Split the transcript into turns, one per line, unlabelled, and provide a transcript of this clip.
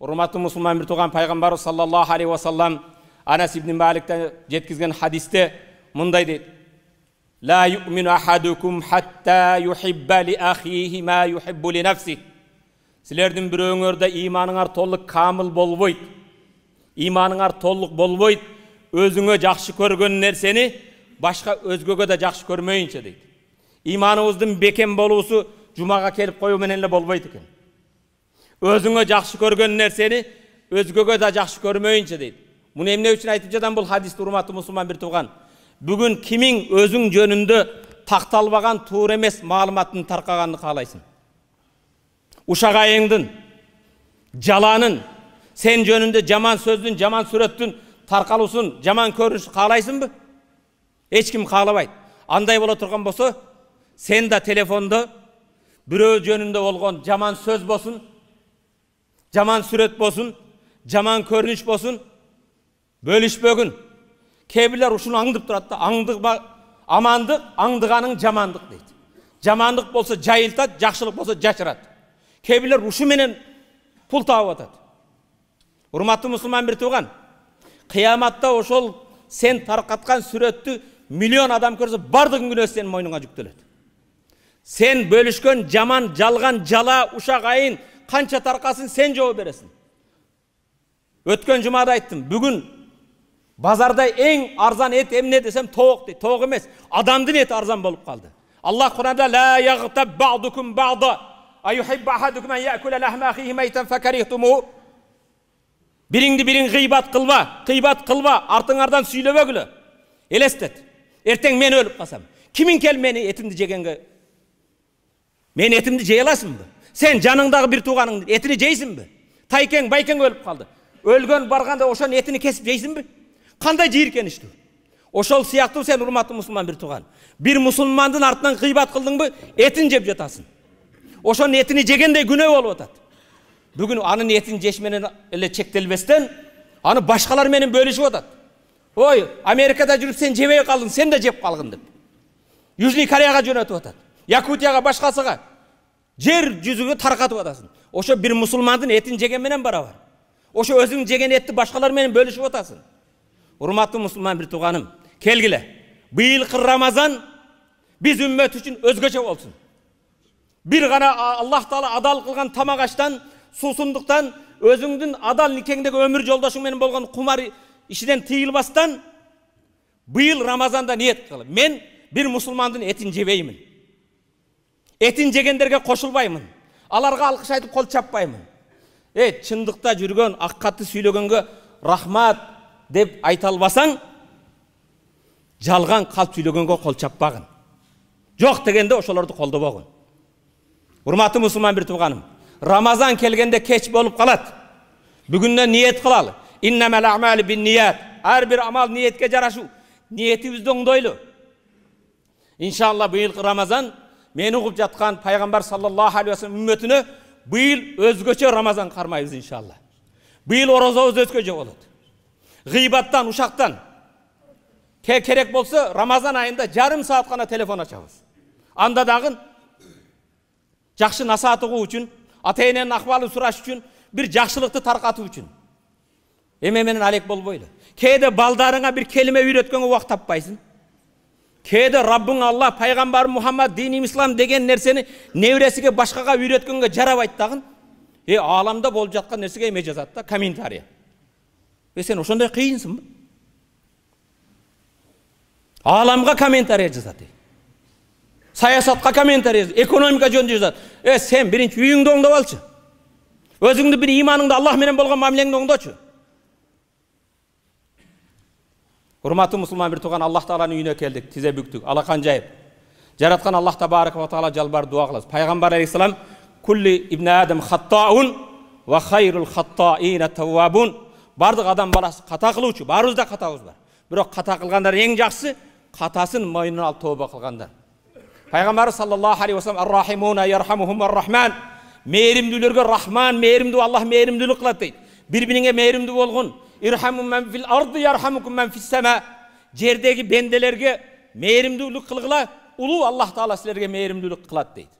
урматтуу мұсылман бір туған пайғамбары саллаллаху алейхи уассалам анас ибн мәліктен жеткізген хадисте мындай дейді сілердің біреуіңерде иманыңар толық камыл болбойды иманыңар толық болбойды өзіңе жақсы көрген нәрсені башқа өзгеге де жақсы көрмейінші дейді иманыңыздың бекем болуысы жұмаға келіп коюу менен эле болбойт екен өзіңе жақсы көрген нәрсені өзгеге да жақсы көрмейінші дейді мұны эмне үшін айтып жатам бұл хадисти урматтуу мусулман бир тууган бүгүн кимиң өзүң жөнүндө такталбаган туура эмес маалыматтын таркаганын қалайсың. ушагайыңдын жаланын сен жөнінде жаман сөздің жаман сүрөттүн тарқалусын жаман көрүнүшүн қалайсың? эч ешкім каалабайт андай бола тұрған болса сен да телефондо бирөө жөнінде болгон жаман сөз болсын жаман сүрет болсын жаман көрініш болсын бөлішпөгін кейбірлер ұшын аңдып тұрады да амандык амандық аңдығаның жамандық дейді жамандық болса жайылтады жақсылық болса жашырады кейбірлер менен пұл тауып атат урматтуу мұсылман бир тууган қияматта ошол сен тарқатқан сүрөттү миллион адам көрсе барлығын күнөөсү сенің мойныңа жүктеледі сен бөлішкен жаман жалған жала ұшақ айын қанша тарқасын сен жауап бересің өткен жұмада айттым бүгін базарда ең арзан ет емне десем тоқ дейді тоқ емес адамдың еті арзан болып қалды аллах құранда Ла біріңді бірің ғибат қылма қибат қылма артыңардан сөйлеп өгілі елестет ертең мен өліп қалсам кімің келіп менің етімді жегенге мен етімді жей аласың ба сен жаныңдағы бір туғаның етіне жейсің бе тайкең байкең өліп қалды өлген барғанда ошоның етіне кесіп жейсің бе қандай жиіркенішті ошол сияқты сен урматтуу мусулман бір туған бір мусулмандын артынан қылдың ба етін жеп жатасың ошонун этини жегендей күнөө болып атат бүгін анын етін жеш менен эле чектелбестен аны башкалар менен бөлүшүп атат ой америкада жүріп сен жебей қалдың сен де жеп калгын деп южный кореяға жөнөтүп атат якутияға башкасыга жер жүзүгө таркатып атасың ошо бир мусулмандын этин жеген менен барабар ошо өзүң жеген этти башкалар менен бөлүшүп атасың урматтуу мусулман бир тууганым келгиле быйылкы рамазан биз үммөт үчүн өзгөчө болсун бир гана аллах таала адал кылган тамак аштан суусундуктан өзүңдүн адал никеңдеги өмүр жолдошуң менен болгон кумар ишинен тыйылбастан быйыл рамазанда ниет кыл мен бир мусулмандын этин жебеймин етін жегендерге қосылбаймын аларға алғыс айтып қол чаппаймын эй шындықта жүрген ақиқатты сөйлегенге рахмат деп айта албасаң жалған қалып сөйлегенге қол чаппағын жоқ дегенде ошолорду колдобогун урматтуу мусулман бир тууганым рамазан келгенде кеч болуп калат бүгүннөн ниет кылалы ар бир амал ниетке жарашу ниетибизди оңдойлу иншалла быйылкы рамазан мен ұғып жатқан пайғамбар саллаллаху алейхи уассалам үмметіне биыл өзгөчө рамазан кармайбыз иншалла биыл оразабыз өзгөчө болот ғибаттан ушактан керек болса рамазан айында жарым саат қана телефон ачабыз анда дагы жакшы насаат угуу үчүн ата эненин акыбалын сураш үчүн бир жакшылыкты таркатуу үчүн эме менен алек болбойлу кээде балдарыңа бир келиме үйрөткөнгө убакыт таппайсың кейде раббың алла Пайғамбар мұхаммад дин ислам деген нәрсені невресіге башқаға үйреткенге жарабайды дағын е аламда болып жатқан нәрсеге эме жазады да комментарий е сен ошондой қиынсың ба ааламга комментарий жазады саясатқа комментарий жазады экономика жөнінде жазады е сен бірінші үйіңді оңдап алшы өзіңді бір иманыңды аллах менен болған мамилеңді оңдочу мусулман мұсылман біртуған аллах тағаланың үйіне келдік тізе бүктік алақан жайып жаратқан аллах табарак тағала жалбарып дұға қыласыз пайғамбар алейхисалам ибн адам хаттаун хайрул адам баласы қата қылушы да қатамыз бар бірақ қата қылғандар ең жақсы қатасын мойнына алып тәуба қылғандар пайғамбар саллаллаху алейхи вассалам аррахимун ярхамухум рахман мейірімділерге рахман мейірімді аллах мейірімділік қылады дейді бір біріңе мейірімді болғын ирхаму мән фил арды ярхамукум мән фис сәма жердегі бенделерге мейірімділік қылғыла ұлы аллах таала сіздерге мейірімділік қылады дейді